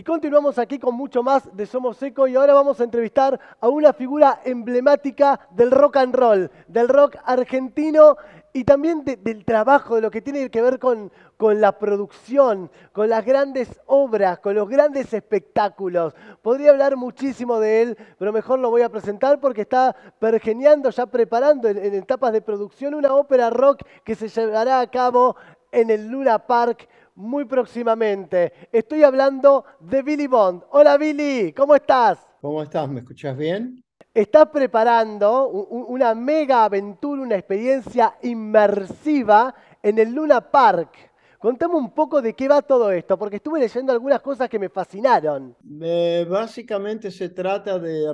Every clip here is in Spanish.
Y continuamos aquí con mucho más de Somos Seco y ahora vamos a entrevistar a una figura emblemática del rock and roll, del rock argentino y también del trabajo, de lo que tiene que ver con, con la producción, con las grandes obras, con los grandes espectáculos. Podría hablar muchísimo de él, pero mejor lo voy a presentar porque está pergeneando, ya preparando en, etapas de producción una ópera rock que se llevará a cabo en el Luna Park muy próximamente. Estoy hablando de Billy Bond. Hola Billy, ¿cómo estás? ¿Cómo estás? ¿Me escuchas bien? Estás preparando una mega aventura, una experiencia inmersiva en el Luna Park. Contame un poco de qué va todo esto, porque estuve leyendo algunas cosas que me fascinaron. Eh, básicamente se trata de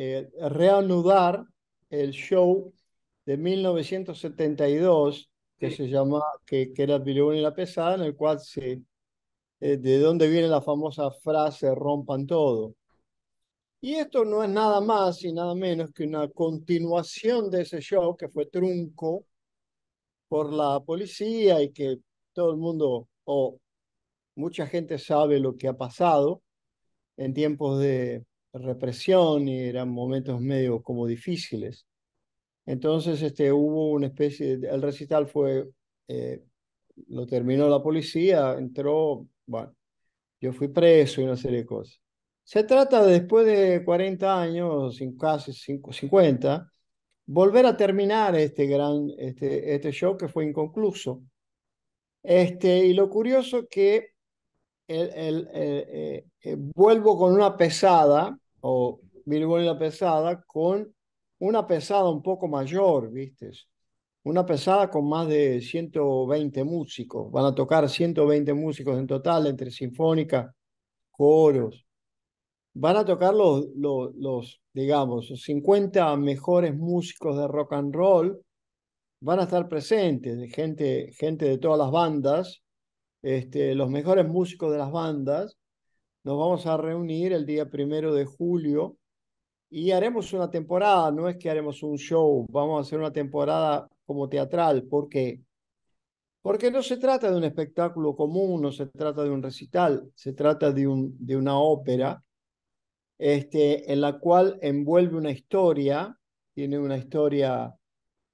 eh, reanudar el show de 1972 que se llama, que, que era y la Pesada, en el cual se, eh, de dónde viene la famosa frase rompan todo. Y esto no es nada más y nada menos que una continuación de ese show que fue trunco por la policía y que todo el mundo o mucha gente sabe lo que ha pasado en tiempos de represión y eran momentos medio como difíciles. Entonces este, hubo una especie, de, el recital fue, eh, lo terminó la policía, entró, bueno, yo fui preso y una serie de cosas. Se trata de, después de 40 años, casi 50, volver a terminar este gran, este, este show que fue inconcluso. Este, y lo curioso que el, eh, eh, vuelvo con una pesada, o en la pesada, con una pesada un poco mayor, ¿viste? Una pesada con más de 120 músicos. Van a tocar 120 músicos en total, entre sinfónica, coros. Van a tocar los, los, digamos, 50 mejores músicos de rock and roll. Van a estar presentes, gente, gente de todas las bandas, este, los mejores músicos de las bandas. Nos vamos a reunir el día primero de julio y haremos una temporada, no es que haremos un show, vamos a hacer una temporada como teatral, ¿por Porque no se trata de un espectáculo común, no se trata de un recital, se trata de, un, de una ópera este, en la cual envuelve una historia, tiene una historia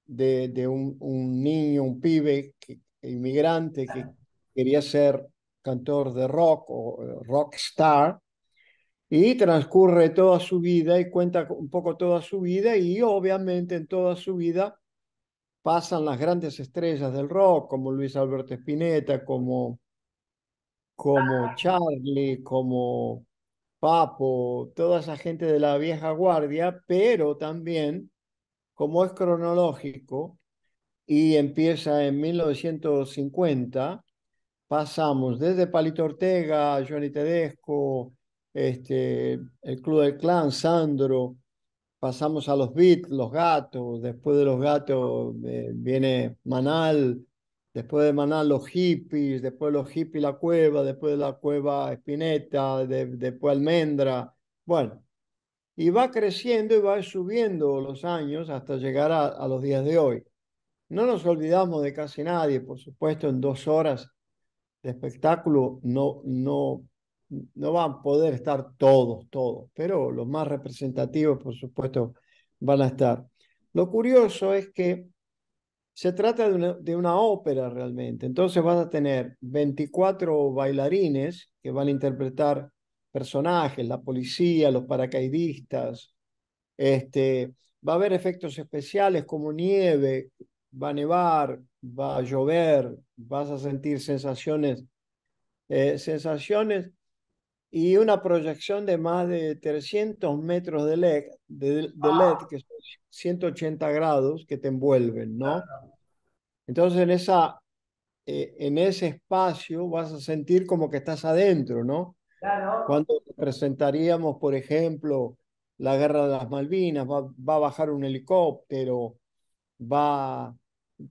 de, un, niño, un pibe inmigrante que quería ser cantor de rock o eh, rock star, y transcurre toda su vida y cuenta un poco toda su vida y obviamente en toda su vida pasan las grandes estrellas del rock como Luis Alberto Spinetta, como, como Charlie, como Papo, toda esa gente de la vieja guardia, pero también como es cronológico y empieza en 1950, pasamos desde Palito Ortega, Johnny Tedesco, este, el Club del Clan, Sandro, pasamos a los Beats, los gatos, después de los gatos eh, viene Manal, después de Manal los hippies, después los hippies la cueva, después de la cueva Espineta, después Almendra, bueno, y va creciendo y va subiendo los años hasta llegar a, a los días de hoy. No nos olvidamos de casi nadie, por supuesto, en dos horas de espectáculo no, no no van a poder estar todos, todos, pero los más representativos, por supuesto, van a estar. Lo curioso es que se trata de una, ópera realmente, entonces vas a tener 24 bailarines que van a interpretar personajes, la policía, los paracaidistas, este, va a haber efectos especiales como nieve, va a nevar, va a llover, vas a sentir sensaciones, eh, sensaciones y una proyección de más de 300 metros de LED, de, LED ah. que son 180 grados, que te envuelven, ¿no? Entonces en, esa, eh, en ese espacio vas a sentir como que estás adentro, ¿no? Cuando presentaríamos, por ejemplo, la guerra de las Malvinas, va, a bajar un helicóptero, va,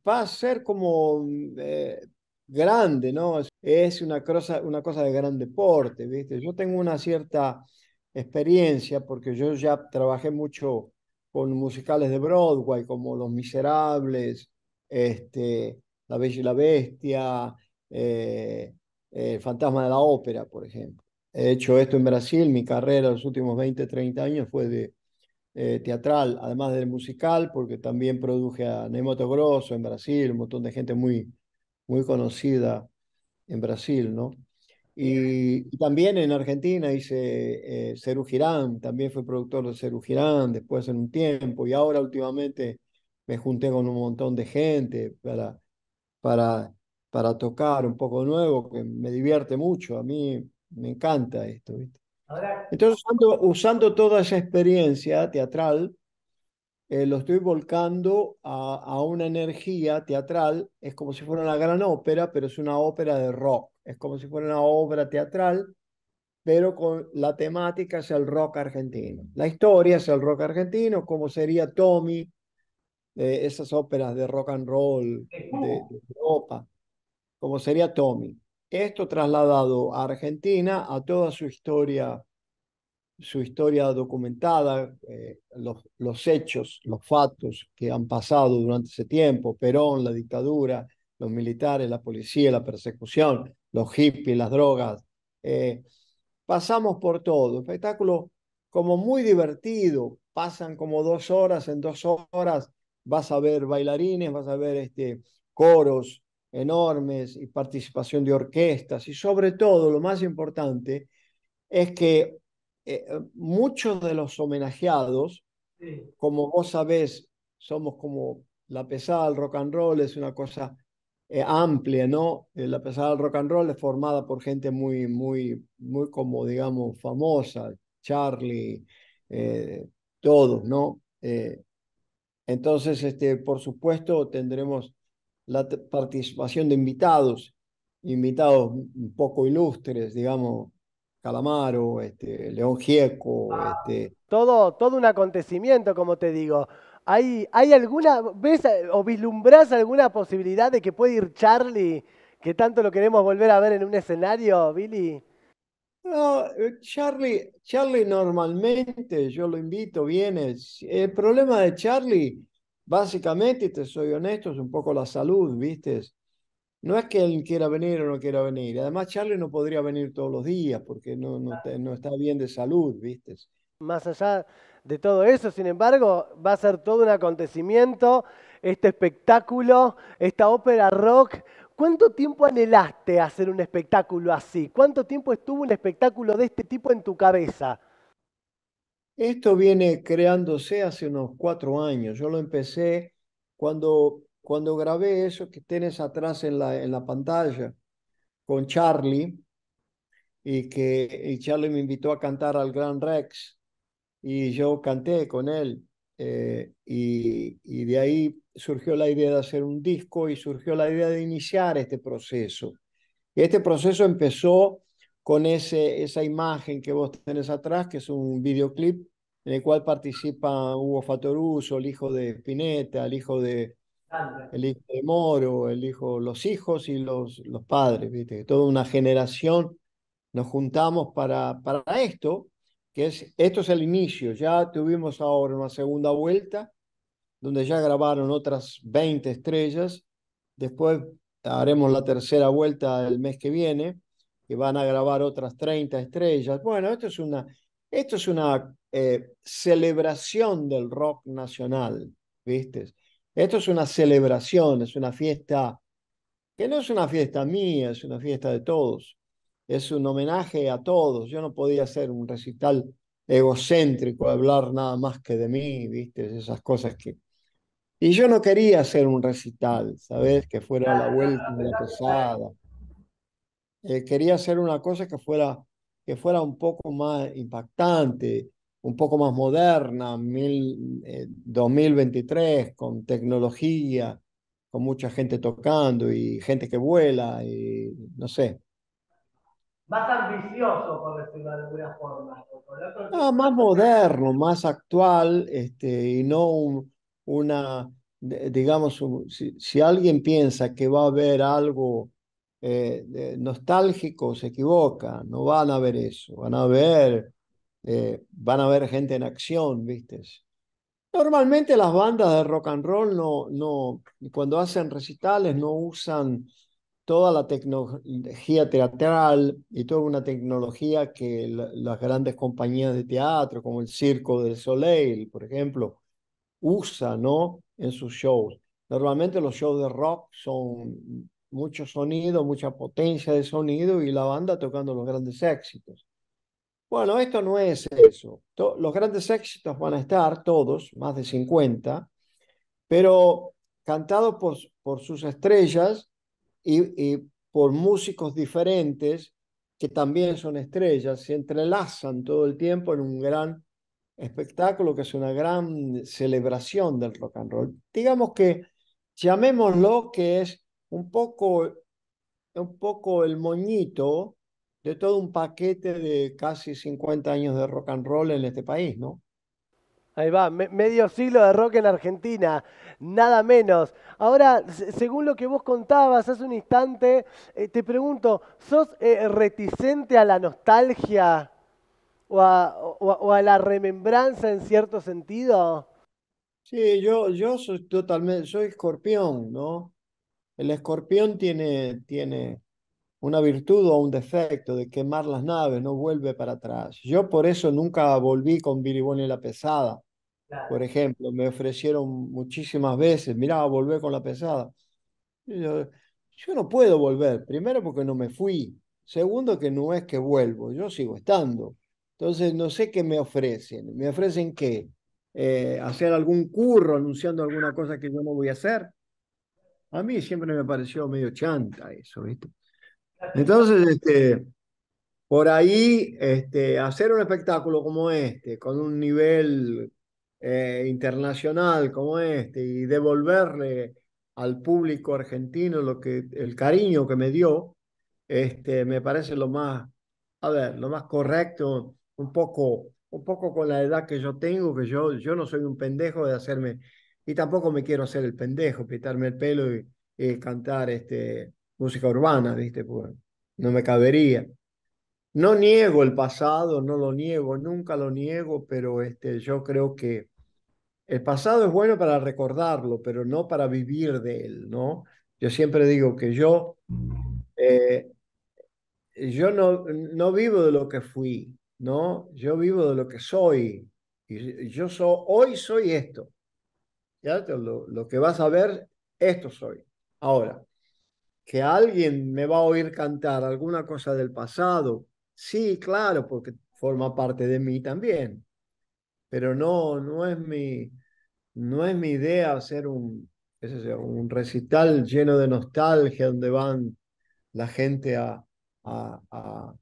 va a ser como eh, grande, ¿no? Es una cosa, una cosa de gran deporte, ¿viste? Yo tengo una cierta experiencia porque yo ya trabajé mucho con musicales de Broadway como Los Miserables, este, La Bella y la Bestia, El eh, eh, Fantasma de la Ópera, por ejemplo. He hecho esto en Brasil, mi carrera los últimos 20, 30 años fue de eh, teatral, además del musical, porque también produje a Nemoto Grosso en Brasil, un montón de gente muy, muy conocida en Brasil, ¿no? Y, también en Argentina hice eh, Girán, también fui productor de Cerú Girán después en un tiempo, y ahora últimamente me junté con un montón de gente para, para, para tocar un poco nuevo, que me divierte mucho, a mí me encanta esto, ¿viste? Entonces, usando toda esa experiencia teatral, eh, lo estoy volcando a, una energía teatral, es como si fuera una gran ópera, pero es una ópera de rock, es como si fuera una obra teatral, pero con la temática es el rock argentino. La historia es el rock argentino, como sería Tommy, esas óperas de rock and roll de, de Europa, como sería Tommy. Esto trasladado a Argentina, a toda su historia su historia documentada, eh, los, los, hechos, los fatos que han pasado durante ese tiempo, Perón, la dictadura, los militares, la policía, la persecución, los hippies, las drogas. Eh, pasamos por todo. Espectáculo como muy divertido. Pasan como dos horas, en dos horas vas a ver bailarines, vas a ver este, coros enormes y participación de orquestas. Y sobre todo, lo más importante, es que eh, eh, muchos de los homenajeados, como vos sabés, somos como la pesada del rock and roll, es una cosa eh, amplia, ¿no? la pesada del rock and roll es formada por gente muy, muy, muy como, digamos, famosa, Charlie, todos, ¿no? entonces, este, por supuesto, tendremos la participación de invitados, invitados un poco ilustres, digamos, Calamaro, este, León Gieco. Ah, este... todo, todo un acontecimiento, como te digo. ¿Hay, ¿Hay alguna, ves o vislumbras alguna posibilidad de que puede ir Charlie, que tanto lo queremos volver a ver en un escenario, Billy? No, eh, Charlie, Charlie normalmente, yo lo invito, viene. El problema de Charlie, básicamente, te soy honesto, es un poco la salud, ¿viste? no es que él quiera venir o no quiera venir. Además, Charlie no podría venir todos los días porque no, ah. no, está bien de salud, ¿viste? Más allá de todo eso, sin embargo, va a ser todo un acontecimiento, este espectáculo, esta ópera rock. ¿Cuánto tiempo anhelaste hacer un espectáculo así? ¿Cuánto tiempo estuvo un espectáculo de este tipo en tu cabeza? Esto viene creándose hace unos cuatro años. Yo lo empecé cuando cuando grabé eso que tenés atrás en la, en la pantalla con Charlie, y que Charlie me invitó a cantar al Grand Rex, y yo canté con él, eh, y, y de ahí surgió la idea de hacer un disco y surgió la idea de iniciar este proceso. Y este proceso empezó con ese, esa imagen que vos tenés atrás, que es un videoclip en el cual participa Hugo Fatoruso, el hijo de Spinetta, el hijo de el hijo de Moro, el hijo, los hijos y los, los padres, ¿viste? Toda una generación nos juntamos para, para esto, que es, esto es el inicio, ya tuvimos ahora una segunda vuelta, donde ya grabaron otras 20 estrellas, después haremos la tercera vuelta el mes que viene, Y van a grabar otras 30 estrellas. Bueno, esto es una, esto es una eh, celebración del rock nacional, ¿viste? Esto es una celebración, es una fiesta que no es una fiesta mía, es una fiesta de todos. Es un homenaje a todos. Yo no podía hacer un recital egocéntrico, hablar nada más que de mí, viste, esas cosas que... Y yo no quería hacer un recital, ¿sabes? Que fuera la vuelta de la pesada. Eh, quería hacer una cosa que fuera, que fuera un poco más impactante, un poco más moderna, 2023, eh, con tecnología, con mucha gente tocando y gente que vuela y no sé. Más ambicioso, por decirlo de alguna forma. No, más moderno, más actual, este, y no una, digamos, si, alguien piensa que va a haber algo eh, nostálgico, se equivoca, no van a ver eso, van a ver eh, van a ver gente en acción, ¿viste? Normalmente las bandas de rock and roll no, no, cuando hacen recitales no usan toda la tecnología teatral y toda una tecnología que las grandes compañías de teatro, como el Circo del Soleil, por ejemplo, Usan ¿no? en sus shows. Normalmente los shows de rock son mucho sonido, mucha potencia de sonido y la banda tocando los grandes éxitos. Bueno, esto no es eso. Los grandes éxitos van a estar, todos, más de 50, pero cantados por, por sus estrellas y, por músicos diferentes que también son estrellas, se entrelazan todo el tiempo en un gran espectáculo que es una gran celebración del rock and roll. Digamos que llamémoslo que es un poco, un poco el moñito de todo un paquete de casi 50 años de rock and roll en este país, ¿no? Ahí va, medio siglo de rock en Argentina, nada menos. Ahora, según lo que vos contabas hace un instante, eh, te pregunto, ¿sos eh, reticente a la nostalgia o a, la remembranza en cierto sentido? Sí, yo, yo soy totalmente, soy escorpión, ¿no? El escorpión tiene, tiene una virtud o un defecto de quemar las naves, no vuelve para atrás. Yo por eso nunca volví con Biribón y la pesada. Por ejemplo, me ofrecieron muchísimas veces, mirá, volver con la pesada. Yo, no puedo volver, primero porque no me fui, segundo que no es que vuelvo, yo sigo estando. Entonces no sé qué me ofrecen. ¿Me ofrecen qué? Eh, ¿Hacer algún curro anunciando alguna cosa que yo no voy a hacer? A mí siempre me pareció medio chanta eso, ¿viste? Entonces, este, por ahí, este, hacer un espectáculo como este, con un nivel eh, internacional como este, y devolverle al público argentino lo que, el cariño que me dio, este, me parece lo más, a ver, lo más correcto, un poco, un poco con la edad que yo tengo, que yo, yo no soy un pendejo de hacerme, y tampoco me quiero hacer el pendejo, pitarme el pelo y, y cantar este, música urbana, ¿viste? no me cabería. No niego el pasado, no lo niego, nunca lo niego, pero este, yo creo que el pasado es bueno para recordarlo, pero no para vivir de él, ¿no? Yo siempre digo que yo, eh, yo no, no vivo de lo que fui, ¿no? Yo vivo de lo que soy. Y yo soy, hoy soy esto. ¿ya? Lo, lo que vas a ver, esto soy. Ahora, que alguien me va a oír cantar alguna cosa del pasado, sí, claro, porque forma parte de mí también. Pero no, no es mi, no es mi idea hacer un, un recital lleno de nostalgia donde van la gente a, a,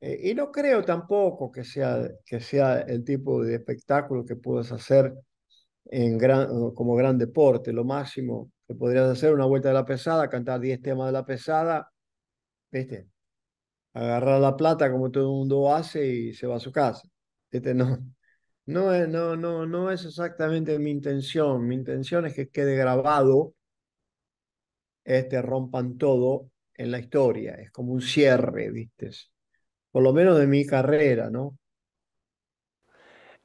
eh, y no creo tampoco que sea, que sea el tipo de espectáculo que puedas hacer en como gran deporte. Lo máximo que podrías hacer una vuelta de la pesada, cantar 10 temas de la pesada, ¿viste? Agarrar la plata como todo el mundo hace y se va a su casa. No, no, es, no, no, no es exactamente mi intención. Mi intención es que quede grabado, este, rompan todo en la historia. Es como un cierre, ¿viste? Por lo menos de mi carrera, ¿no?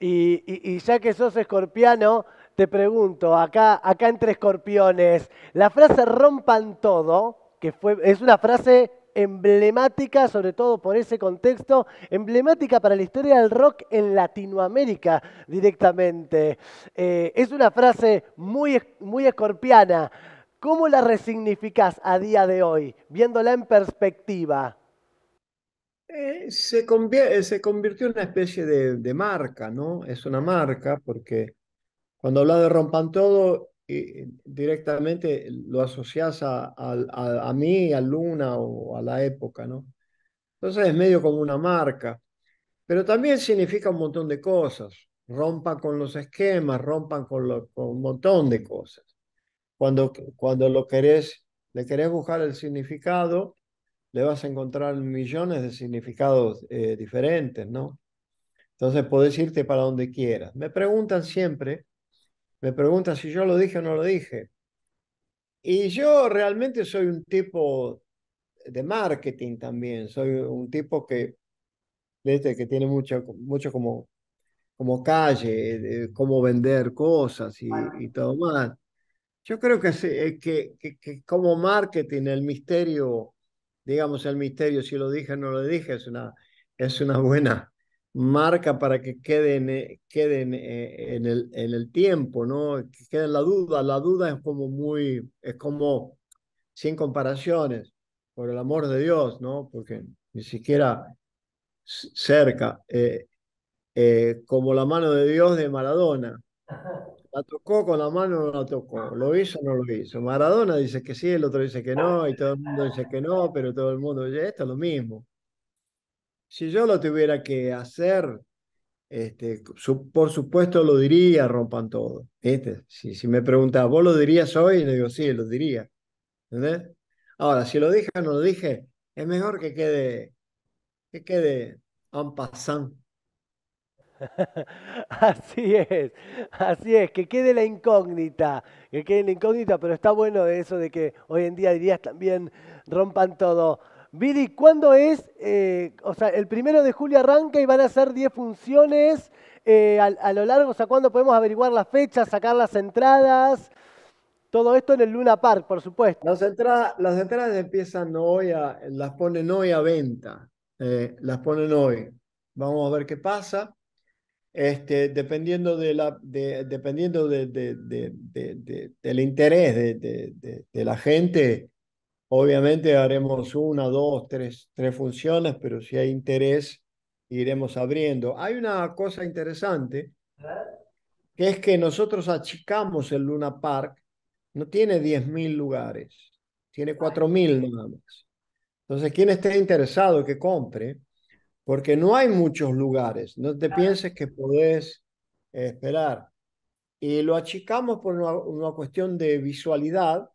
Y, y ya que sos escorpiano, te pregunto, acá, acá entre escorpiones, la frase rompan todo, que fue, es una frase emblemática, sobre todo por ese contexto, emblemática para la historia del rock en Latinoamérica directamente. Eh, es una frase muy, muy escorpiana. ¿Cómo la resignificás a día de hoy, viéndola en perspectiva? Eh, se, eh, se, convirtió en una especie de, marca, ¿no? Es una marca porque cuando hablas de rompan todo, y eh, directamente lo asocias a, mí, a Luna o a la época, ¿no? Entonces es medio como una marca, pero también significa un montón de cosas. Rompan con los esquemas, rompan con, un montón de cosas. Cuando, cuando lo querés, le querés buscar el significado, le vas a encontrar millones de significados eh, diferentes, ¿no? Entonces podés irte para donde quieras. Me preguntan siempre me pregunta si yo lo dije o no lo dije. Y yo realmente soy un tipo de marketing también, soy un tipo que, que tiene mucho, mucho como, como calle, cómo vender cosas y, todo más. Yo creo eh, que, que, que como marketing el misterio digamos, el misterio, si lo dije o no lo dije, es una, es una buena marca para que queden, eh, queden eh, en, el, en el tiempo, ¿no? Que la duda. La duda es como muy, es como sin comparaciones, por el amor de Dios, ¿no? Porque ni siquiera cerca, eh, como la mano de Dios de Maradona. La tocó con la mano o no la tocó, lo hizo o no lo hizo. Maradona dice que sí, el otro dice que no, y todo el mundo dice que no, pero todo el mundo dice, esto es lo mismo si yo lo tuviera que hacer, este, por supuesto lo diría, rompan todo. Si, me preguntaba, ¿vos lo dirías hoy? Le digo, sí, lo diría. ¿Entendés? Ahora, si lo dije o no lo dije, es mejor que quede, que quede en passant. Así es, así es, que quede la incógnita, que quede la incógnita, pero está bueno eso de que hoy en día dirías también rompan todo. Billy, ¿cuándo es? Eh, o sea, el primero de julio arranca y van a ser 10 funciones eh, a, lo largo, o sea, ¿cuándo podemos averiguar las fechas, sacar las entradas? Todo esto en el Luna Park, por supuesto. Las entradas, las entradas empiezan hoy, a, las ponen hoy a venta, eh, las ponen hoy. Vamos a ver qué pasa. Este, dependiendo, de la, dependiendo de, del interés de, la gente, Obviamente haremos una, dos, tres, tres funciones, pero si hay interés, iremos abriendo. Hay una cosa interesante, que es que nosotros achicamos el Luna Park, no tiene 10.000 lugares, tiene 4.000 nada más. Entonces, quien esté interesado que compre, porque no hay muchos lugares, no te pienses que podés esperar. Y lo achicamos por una cuestión de visualidad,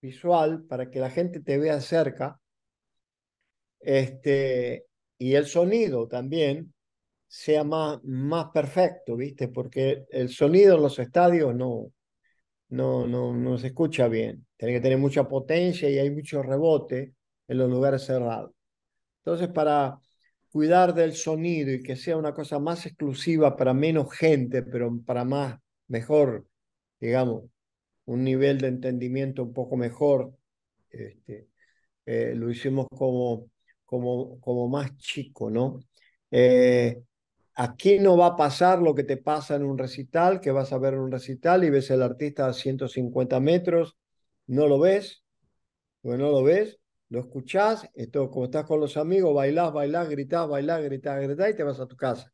visual para que la gente te vea cerca. Este, y el sonido también sea más, más perfecto, ¿viste? Porque el sonido en los estadios no, no, no, no se escucha bien. Tiene que tener mucha potencia y hay mucho rebote en los lugares cerrados. Entonces, para cuidar del sonido y que sea una cosa más exclusiva para menos gente, pero para más, mejor, digamos, un nivel de entendimiento un poco mejor. Este, eh, lo hicimos como, como, como más chico, ¿no? Eh, aquí no va a pasar lo que te pasa en un recital, que vas a ver un recital y ves al artista a 150 metros, no lo ves, pues no lo ves, lo escuchás, esto, como estás con los amigos, bailás, bailás, gritás, bailás, gritás, gritás y te vas a tu casa.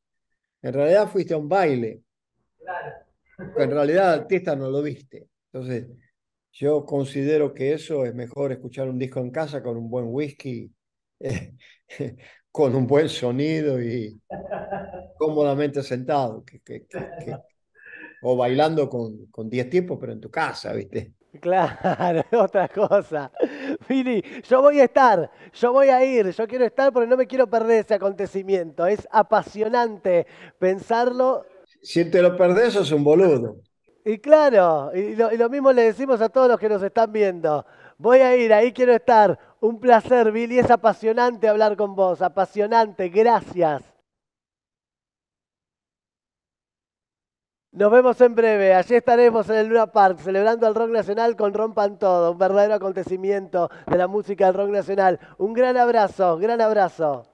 En realidad fuiste a un baile. En realidad el artista no lo viste. Entonces, yo considero que eso es mejor escuchar un disco en casa con un buen whisky, con un buen sonido y cómodamente sentado, o bailando con 10 tipos, pero en tu casa, ¿viste? Claro, otra cosa. Fili, yo voy a estar, yo voy a ir, yo quiero estar porque no me quiero perder ese acontecimiento. Es apasionante pensarlo. Si te lo perdés, sos un boludo. Y claro, y lo, mismo le decimos a todos los que nos están viendo. Voy a ir, ahí quiero estar. Un placer, Billy. Es apasionante hablar con vos. Apasionante. Gracias. Nos vemos en breve. Allí estaremos en el Luna Park celebrando el rock nacional con Rompan Todo. Un verdadero acontecimiento de la música del rock nacional. Un gran abrazo, gran abrazo.